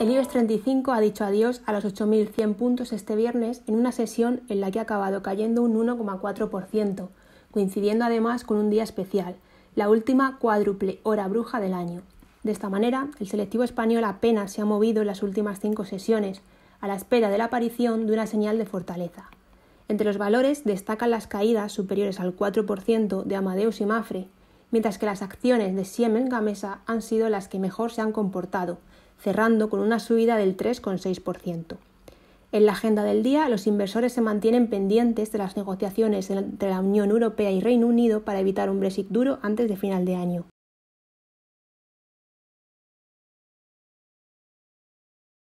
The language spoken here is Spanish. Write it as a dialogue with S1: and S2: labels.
S1: El IBEX 35 ha dicho adiós a los 8.100 puntos este viernes en una sesión en la que ha acabado cayendo un 1,4%, coincidiendo además con un día especial, la última cuádruple hora bruja del año. De esta manera, el selectivo español apenas se ha movido en las últimas cinco sesiones, a la espera de la aparición de una señal de fortaleza. Entre los valores destacan las caídas superiores al 4% de Amadeus y Mafre, mientras que las acciones de Siemens Gamesa han sido las que mejor se han comportado, cerrando con una subida del 3,6%. En la agenda del día, los inversores se mantienen pendientes de las negociaciones entre la Unión Europea y Reino Unido para evitar un Brexit duro antes de final de año.